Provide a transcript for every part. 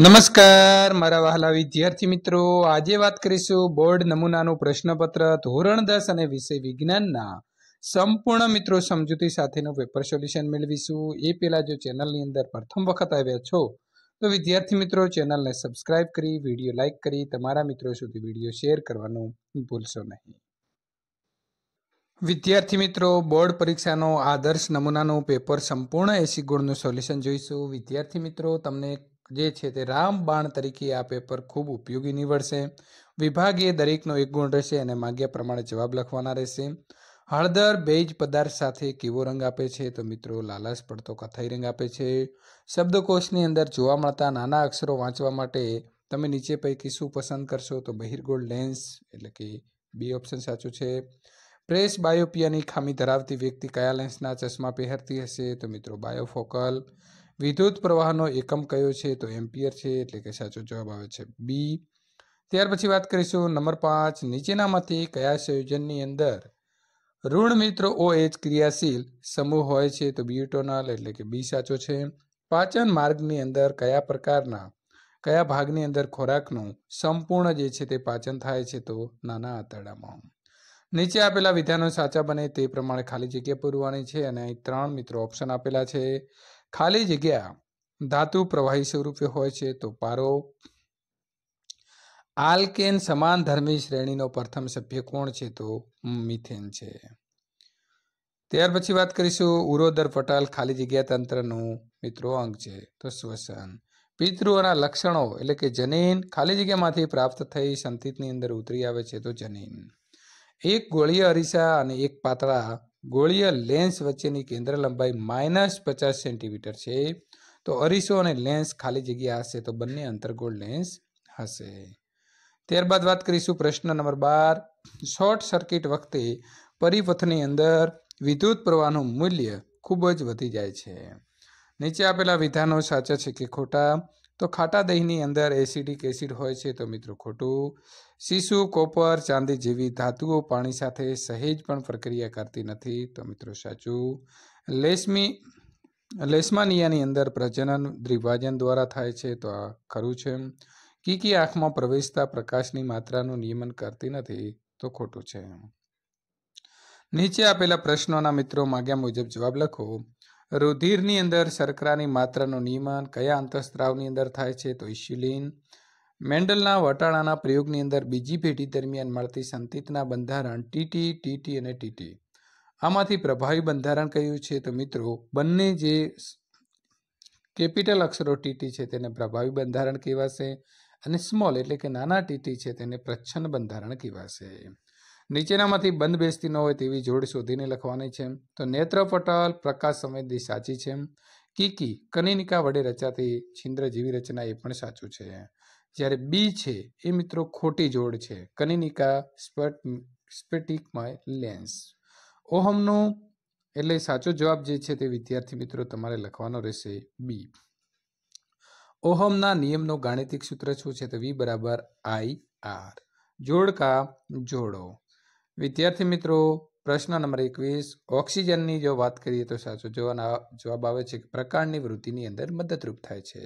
નમસ્કાર મારા વહાલા વિદ્યાર્થી મિત્રો આજે વાત કરીશું બોર્ડ નમૂનાનું પ્રશ્નપત્ર ધોરણ દસ અને વિષય વિજ્ઞાનના સંપૂર્ણ મિત્રો સમજૂતી સાથેનું પેપર સોલ્યુશન મેળવીશું એ પહેલાં જો ચેનલની અંદર પ્રથમ વખત આવ્યા છો તો વિદ્યાર્થી મિત્રો ચેનલને સબસ્ક્રાઇબ કરી વિડીયો લાઇક કરી તમારા મિત્રો સુધી વિડીયો શેર કરવાનું ભૂલશો નહીં વિદ્યાર્થી મિત્રો બોર્ડ પરીક્ષાનો આદર્શ નમૂનાનું પેપર સંપૂર્ણ એસી ગુણનું સોલ્યુશન જોઈશું વિદ્યાર્થી મિત્રો તમને જે છે તે રામ બાણ તરીકે આ પેપર ખૂબ ઉપયોગી નીવડશે વિભાગીય દરેકનો એક ગુણ રહેશે અને માગ્યા પ્રમાણે જવાબ લખવાના રહેશે હળદર બેજ પદાર્થ સાથે કેવો રંગ આપે છે તો મિત્રો લાલાશ પડતો કથાઈ રંગ આપે છે શબ્દકોશની અંદર જોવા મળતા નાના અક્ષરો વાંચવા માટે તમે નીચે પૈકી શું પસંદ કરશો તો બહિર્ગોળ લેન્સ એટલે કે બી ઓપ્શન સાચું છે પ્રેસ બાયોપિયાની ખામી ધરાવતી વ્યક્તિ કયા લેન્સના ચશ્મા પહેરતી હશે તો મિત્રો બાયોફોકલ વિદ્યુત પ્રવાહનો એકમ કયો છે તો એમ્પિયર છે એટલે કે સાચો જવાબ આવે છે બી ત્યાર પછી વાત કરીશું નંબર પાંચ નીચેનામાંથી કયા સંયોજનની અંદર ઋણ મિત્ર ઓ એચ ક્રિયાશીલ સમૂહ હોય છે તો બ્યુટોનલ એટલે કે બી સાચો છે પાચન માર્ગની અંદર કયા પ્રકારના કયા ભાગની અંદર ખોરાકનું સંપૂર્ણ જે છે તે પાચન થાય છે તો નાના આંતરડામાં નીચે આપેલા વિધાનો સાચા બને તે પ્રમાણે ખાલી જગ્યા પૂરવાની છે અને અહીં ત્રણ મિત્રો ઓપ્શન આપેલા છે ખાલી જગ્યા ધાતુ પ્રવાહી સ્વરૂપે હોય છે તો પારો આલ્કેન સમાન ધર્મી શ્રેણીનો પ્રથમ સભ્ય કોણ છે તો મિથેન છે ત્યાર પછી વાત કરીશું ઉરોદર પટલ ખાલી જગ્યા તંત્રનું મિત્રો અંગ છે તો શ્વસન પિતૃઓના લક્ષણો એટલે કે જનીન ખાલી જગ્યામાંથી પ્રાપ્ત થઈ સંતિતની અંદર ઉતરી આવે છે તો જનીન એક ગોળીય અરીસા અને એક પાતળા ગોળીય લેન્સ વચ્ચેની કેન્દ્ર લંબાઈ માઇનસ પચાસ સેન્ટીમીટર છે તો અરીસો અને લેન્સ ખાલી જગ્યા હશે તો બંને અંતરગોળ લેન્સ હશે ત્યારબાદ વાત કરીશું પ્રશ્ન નંબર બાર શોર્ટ સર્કિટ વખતે પરિપથની અંદર વિદ્યુત પ્રવાહનું મૂલ્ય ખૂબ જ વધી જાય છે નીચે આપેલા વિધાનો સાચા છે કે ખોટા તો ખાટા દહીંની અંદર એસિડિક એસિડ હોય છે તો મિત્રો ખોટું સીસુ કોપર ચાંદી જેવી ધાતુઓ પાણી સાથે સહેજ પણ પ્રક્રિયા કરતી નથી તો મિત્રો સાચું લેશમી લેસ્માનિયાની અંદર પ્રજનન દ્વિભાજન દ્વારા થાય છે તો આ ખરું છે કીકી આંખમાં પ્રવેશતા પ્રકાશની માત્રાનું નિયમન કરતી નથી તો ખોટું છે નીચે આપેલા પ્રશ્નોના મિત્રો માગ્યા મુજબ જવાબ લખો રુધિરની અંદર શર્કરાની માત્રાનું નિયમન કયા અંતઃસ્ત્રાવની અંદર થાય છે તો ઇશ્યુલિન મેન્ડલના વટાણાના પ્રયોગની અંદર બીજી પેઢી દરમિયાન મળતી સંતિતના બંધારણ ટીટી ટીટી અને ટીટી આમાંથી પ્રભાવી બંધારણ કયું છે તો મિત્રો બંને જે કેપિટલ અક્ષરો ટીટી છે તેને પ્રભાવી બંધારણ કહેવાશે અને સ્મોલ એટલે કે નાના ટીટી છે તેને પ્રચ્છન્ન બંધારણ કહેવાશે નીચેનામાંથી બંધ બેસતી ન હોય તેવી જોડ શોધીને લખવાની છે તો નેત્રપટલ પ્રકાશ સંવેદી સાચી છે કીકી કનિનિકા વડે રચાતી છિદ્રજીવી રચના એ પણ સાચું છે જ્યારે બી છે એ મિત્રો ખોટી જોડ છે કનિનિકા સ્પટ માય લેન્સ ઓહમનો એટલે સાચો જવાબ જે છે તે વિદ્યાર્થી મિત્રો તમારે લખવાનો રહેશે બી ઓહમના નિયમનો ગાણિતિક સૂત્ર શું છે તો વી બરાબર આઈ આર જોડકા જોડો વિદ્યાર્થી મિત્રો પ્રશ્ન નંબર એકવીસ ઓક્સિજનની જો વાત કરીએ તો સાચો જવાબ આવે છે કે પ્રકારની વૃત્તિની અંદર મદદરૂપ થાય છે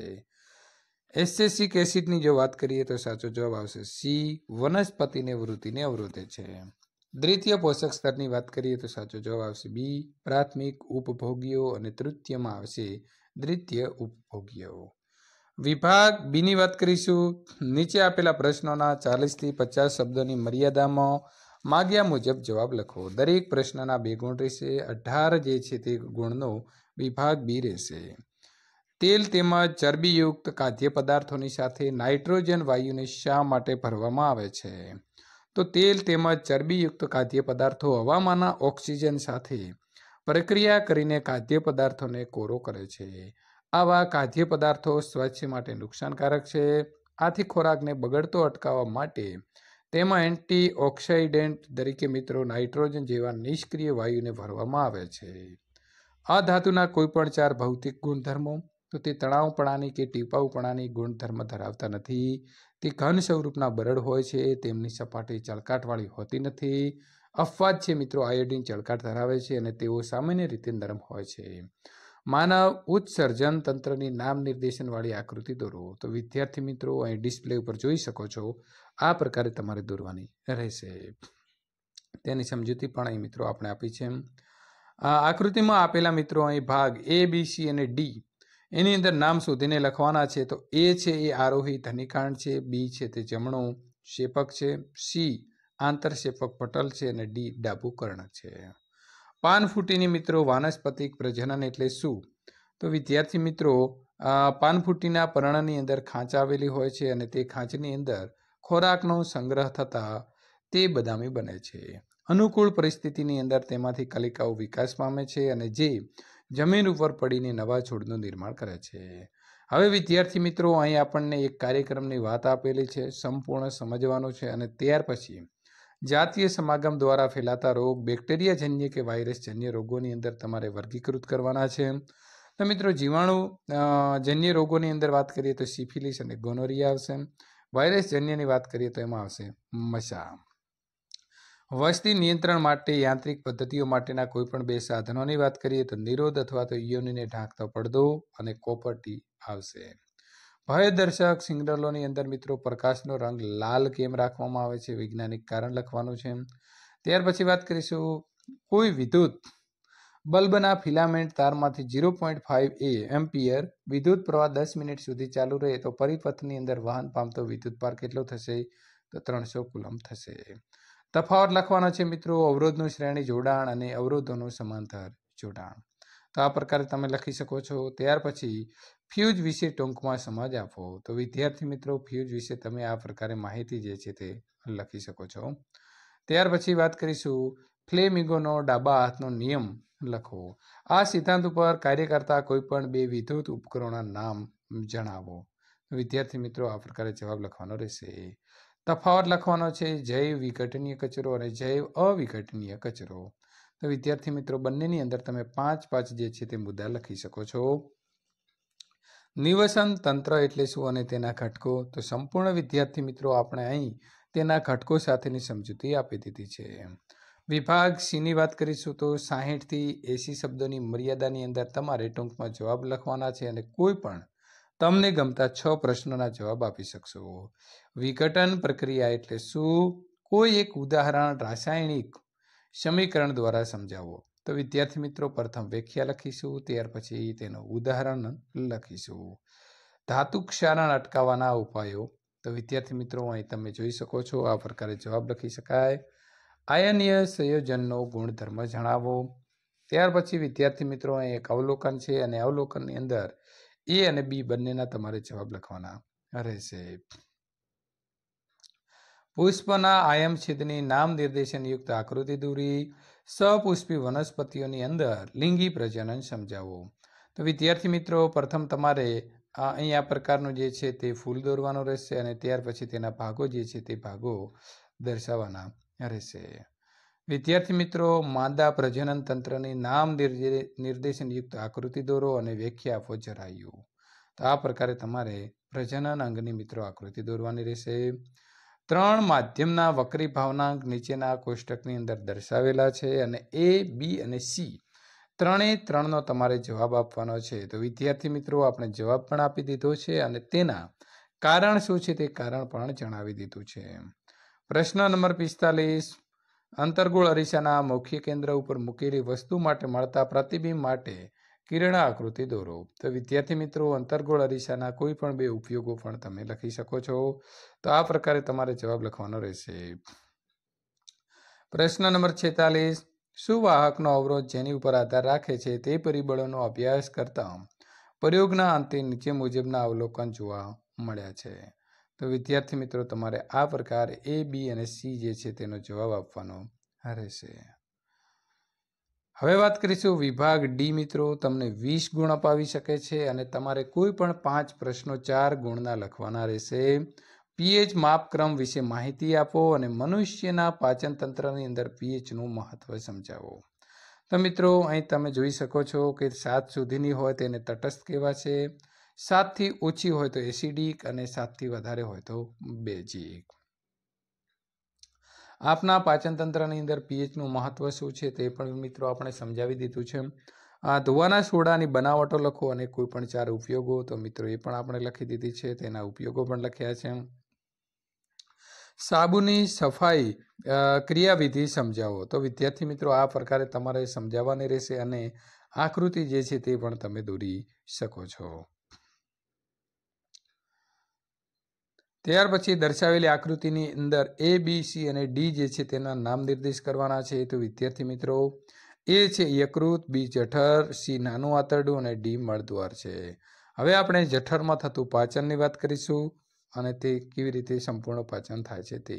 એસેસિક એસિડની જો વાત કરીએ તો સાચો જવાબ આવશે સી વનસ્પતિને વૃત્તિને અવરોધે છે દ્વિતીય પોષક સ્તરની વાત કરીએ તો સાચો જવાબ આવશે બી પ્રાથમિક ઉપભોગીઓ અને તૃતીયમાં આવશે દ્વિતીય ઉપભોગીઓ વિભાગ બીની વાત કરીશું નીચે આપેલા પ્રશ્નોના ચાલીસથી પચાસ શબ્દોની મર્યાદામાં માગ્યા મુજબ જવાબ લખો દરેક પ્રશ્નના બે ગુણ રહેશે અઢાર જે છે તે ગુણનો વિભાગ બી રહેશે તેલ તેમજ ચરબીયુક્ત ખાદ્ય પદાર્થોની સાથે નાઇટ્રોજન વાયુને શા માટે ભરવામાં આવે છે તો તેલ તેમજ ચરબીયુક્ત ખાદ્ય પદાર્થો હવામાંના ઓક્સિજન સાથે પ્રક્રિયા કરીને ખાદ્ય પદાર્થોને કોરો કરે છે આવા ખાદ્ય પદાર્થો સ્વચ્છ માટે નુકસાનકારક છે આથી ખોરાકને બગડતો અટકાવવા માટે તેમાં એન્ટી ઓક્સાઇડન્ટ તરીકે મિત્રો નાઇટ્રોજન જેવા નિષ્ક્રિય વાયુને ભરવામાં આવે છે આ ધાતુના કોઈપણ ચાર ભૌતિક ગુણધર્મો તો તે તણાવપણાની કે ટીપાઉપણાની ગુણધર્મ ધરાવતા નથી તે ઘન સ્વરૂપના બરડ હોય છે તેમની સપાટી ચળકાટવાળી હોતી નથી અફવાદ છે મિત્રો આયોડિન ચળકાટ ધરાવે છે અને તેઓ સામાન્ય રીતે નરમ હોય છે માનવ ઉત્સર્જન તંત્રની નામ નિર્દેશનવાળી આકૃતિ દોરો તો વિદ્યાર્થી મિત્રો અહીં ડિસ્પ્લે ઉપર જોઈ શકો છો આ પ્રકારે તમારે દોરવાની રહેશે તેની સમજૂતી પણ અહીં મિત્રો આપણે આપી છે આકૃતિમાં આપેલા મિત્રો અહીં ભાગ એ બી સી અને ડી એની અંદર નામ શોધીને લખવાના છે તો એ છે એ આરોહી ધનિકાંડ છે બી છે તે જમણો શેપક છે સી આંતરશેપક પટલ છે અને ડી ડાબુ કર્ણક છે પાનફૂટીની મિત્રો વાનસ્પતિક પ્રજનન એટલે શું તો વિદ્યાર્થી મિત્રો પાનફૂટીના પર્ણની અંદર ખાંચ આવેલી હોય છે અને તે ખાંચની અંદર ખોરાકનો સંગ્રહ થતાં તે બદામી બને છે અનુકૂળ પરિસ્થિતિની અંદર તેમાંથી કલિકાઓ વિકાસ પામે છે અને જે જમીન ઉપર પડીને નવા છોડનું નિર્માણ કરે છે હવે વિદ્યાર્થી મિત્રો અહીં આપણને એક કાર્યક્રમની વાત આપેલી છે સંપૂર્ણ સમજવાનો છે અને ત્યાર પછી જાતીય સમાગમ દ્વારા ફેલાતા રોગ બેક્ટેરિયાજન્ય કે વાયરસજન્ય રોગોની અંદર તમારે વર્ગીકૃત કરવાના છે તો મિત્રો જીવાણુ જન્ય રોગોની અંદર વાત કરીએ તો સિફિલિસ અને ગોનોરિયા આવશે વાયરસજન્યની વાત કરીએ તો એમાં આવશે મસા વસ્તી નિયંત્રણ માટે યાંત્રિક પદ્ધતિઓ માટેના કોઈપણ બે સાધનોની વાત કરીએ તો નિરોધ અથવા તો યોનીને ઢાંકતો પડદો અને કોપરટી આવશે ભયદર્શક સિગ્નલોની અંદર મિત્રો પ્રકાશનો રંગ લાલ કેમ રાખવામાં આવે છે વૈજ્ઞાનિક કારણ લખવાનું છે ત્યાર પછી વાત કરીશું કોઈ વિદ્યુત બલ્બના ફિલામેન્ટ તારમાંથી ઝીરો પોઈન્ટ ફાઇવ એ એમ્પિયર વિદ્યુત પ્રવાહ દસ મિનિટ સુધી ચાલુ રહે તો પરિપથની અંદર વાહન પામતો વિદ્યુત પાર કેટલો થશે તો ત્રણસો કુલમ થશે તફાવત લખવાનો છે મિત્રો અવરોધનું શ્રેણી જોડાણ અને અવરોધોનું સમાંતર જોડાણ તો આ પ્રકારે તમે લખી શકો છો ત્યાર પછી ફ્યુઝ વિશે ટૂંકમાં સમજ આપો તો વિદ્યાર્થી મિત્રો ફ્યુઝ વિશે તમે આ પ્રકારે માહિતી જે છે તે લખી શકો છો ત્યાર પછી વાત કરીશું ફ્લેમિગોનો ડાબા હાથનો નિયમ લખો આ સિદ્ધાંત ઉપર કાર્ય કરતા કોઈપણ બે વિદ્યુત ઉપકરણોના નામ જણાવો વિદ્યાર્થી મિત્રો આ પ્રકારે જવાબ લખવાનો રહેશે તફાવત લખવાનો છે જૈવ વિઘટનીય કચરો અને જૈવ અવિઘટનીય કચરો તો વિદ્યાર્થી મિત્રો બંનેની અંદર તમે પાંચ પાંચ જે છે તે મુદ્દા લખી શકો છો નિવસન તંત્ર એટલે શું અને તેના ઘટકો તો સંપૂર્ણ વિદ્યાર્થી મિત્રો આપણે અહીં તેના ઘટકો સાથેની સમજૂતી આપી દીધી છે વિભાગ સીની વાત કરીશું તો સાહીઠથી એંસી શબ્દોની મર્યાદાની અંદર તમારે ટૂંકમાં જવાબ લખવાના છે અને કોઈ પણ તમને ગમતા છ પ્રશ્નોના જવાબ આપી શકશો વિઘટન પ્રક્રિયા એટલે શું કોઈ એક ઉદાહરણ રાસાયણિક સમીકરણ દ્વારા સમજાવો તો વિદ્યાર્થી મિત્રો પ્રથમ વ્યાખ્યા લખીશું ત્યાર પછી તેનું ઉદાહરણ લખીશું ધાતુ ક્ષારણ અટકાવવાના ઉપાયો તો વિદ્યાર્થી મિત્રો અહીં તમે જોઈ શકો છો આ પ્રકારે જવાબ લખી શકાય આયનીય સંયોજનનો ગુણધર્મ જણાવો ત્યાર પછી વિદ્યાર્થી મિત્રો અહીં એક અવલોકન છે અને અવલોકનની અંદર એ અને બી બંનેના તમારે જવાબ લખવાના રહેશે પુષ્પના આયમ છેદની નામ નિર્દેશન યુક્ત આકૃતિ દોરી સપુષ્પી વનસ્પતિઓની અંદર લિંગી પ્રજનન સમજાવો તો વિદ્યાર્થી મિત્રો પ્રથમ તમારે અહીં આ પ્રકારનું જે છે તે ફૂલ દોરવાનું રહેશે અને ત્યાર પછી તેના ભાગો જે છે તે ભાગો દર્શાવવાના રહેશે વિદ્યાર્થી મિત્રો માદા પ્રજનન તંત્રની નામ નિર્દેશન યુક્ત આકૃતિ દોરો અને વ્યાખ્યા આપો જરાયું તો આ પ્રકારે તમારે પ્રજનન અંગની મિત્રો આકૃતિ દોરવાની રહેશે ત્રણ માધ્યમના વક્રી ભાવનાંક નીચેના કોષ્ટકની અંદર દર્શાવેલા છે અને એ બી અને સી ત્રણે ત્રણનો તમારે જવાબ આપવાનો છે તો વિદ્યાર્થી મિત્રો આપણે જવાબ પણ આપી દીધો છે અને તેના કારણ શું છે તે કારણ પણ જણાવી દીધું છે પ્રશ્ન નંબર પિસ્તાલીસ અંતર્ગોળ અરીસાના મુખ્ય કેન્દ્ર ઉપર મૂકેલી વસ્તુ માટે મળતા પ્રતિબિંબ માટે કિરણ આકૃતિ દોરો તો વિદ્યાર્થી મિત્રો અંતર્ગોળ અરીસાના કોઈ પણ બે ઉપયોગો પણ તમે લખી શકો છો તો આ પ્રકારે તમારે જવાબ લખવાનો રહેશે પ્રશ્ન નંબર છેતાલીસ સુવાહકનો અવરોધ જેની ઉપર આધાર રાખે છે તે પરિબળોનો અભ્યાસ કરતા પ્રયોગના અંતે નીચે મુજબના અવલોકન જોવા મળ્યા છે તો વિદ્યાર્થી મિત્રો તમારે આ પ્રકાર એ બી અને સી જે છે તેનો જવાબ આપવાનો રહેશે હવે વાત કરીશું વિભાગ ડી મિત્રો તમને વીસ ગુણ અપાવી શકે છે અને તમારે કોઈ પણ પાંચ પ્રશ્નો ચાર ગુણના લખવાના રહેશે પીએચ માપક્રમ વિશે માહિતી આપો અને મનુષ્યના પાચન તંત્રની અંદર પીએચનું મહત્ત્વ સમજાવો તો મિત્રો અહીં તમે જોઈ શકો છો કે સાત સુધીની હોય તેને તટસ્થ કહેવા છે સાતથી ઓછી હોય તો એસિડિક અને સાતથી વધારે હોય તો બેઝિક આપના પાચનતંત્રની અંદર પીએચનું મહત્વ શું છે તે પણ મિત્રો આપણે સમજાવી દીધું છે આ ધોવાના સોડાની બનાવટો લખો અને કોઈ પણ ચાર ઉપયોગો તો મિત્રો એ પણ આપણે લખી દીધી છે તેના ઉપયોગો પણ લખ્યા છે સાબુની સફાઈ ક્રિયાવિધિ સમજાવો તો વિદ્યાર્થી મિત્રો આ પ્રકારે તમારે સમજાવવાની રહેશે અને આકૃતિ જે છે તે પણ તમે દોરી શકો છો ત્યાર પછી દર્શાવેલી આકૃતિની અંદર એ બી સી અને ડી જે છે તેના નામ નિર્દેશ કરવાના છે તો વિદ્યાર્થી મિત્રો એ છે યકૃત બી જઠર સી નાનું આંતરડું અને ડી મળદ્વાર છે હવે આપણે જઠરમાં થતું પાચનની વાત કરીશું અને તે કેવી રીતે સંપૂર્ણ પાચન થાય છે તે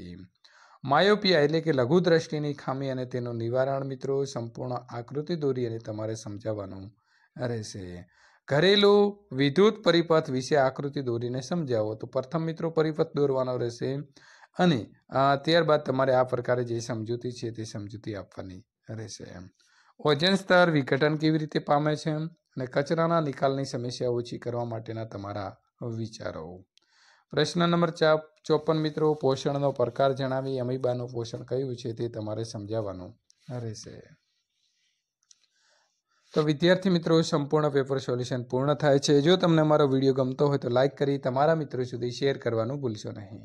માયોપિયા એટલે કે લઘુદ્રષ્ટિની ખામી અને તેનું નિવારણ મિત્રો સંપૂર્ણ આકૃતિ દોરી અને તમારે સમજાવવાનું રહેશે ઘરેલું વિદ્યુત પરિપથ વિશે આકૃતિ દોરીને સમજાવો તો પ્રથમ મિત્રો પરિપથ દોરવાનો રહેશે અને ત્યારબાદ તમારે આ પ્રકારે જે સમજૂતી છે તે સમજૂતી આપવાની રહેશે એમ ઓજન સ્તર વિઘટન કેવી રીતે પામે છે અને કચરાના નિકાલની સમસ્યા ઓછી કરવા માટેના તમારા વિચારો પ્રશ્ન નંબર ચા ચોપન મિત્રો પોષણનો પ્રકાર જણાવી અમીબાનું પોષણ કયું છે તે તમારે સમજાવવાનું રહેશે તો વિદ્યાર્થી મિત્રો સંપૂર્ણ પેપર સોલ્યુશન પૂર્ણ થાય છે જો તમને મારો વિડીયો ગમતો હોય તો લાઇક કરી તમારા મિત્રો સુધી શેર કરવાનું ભૂલશો નહીં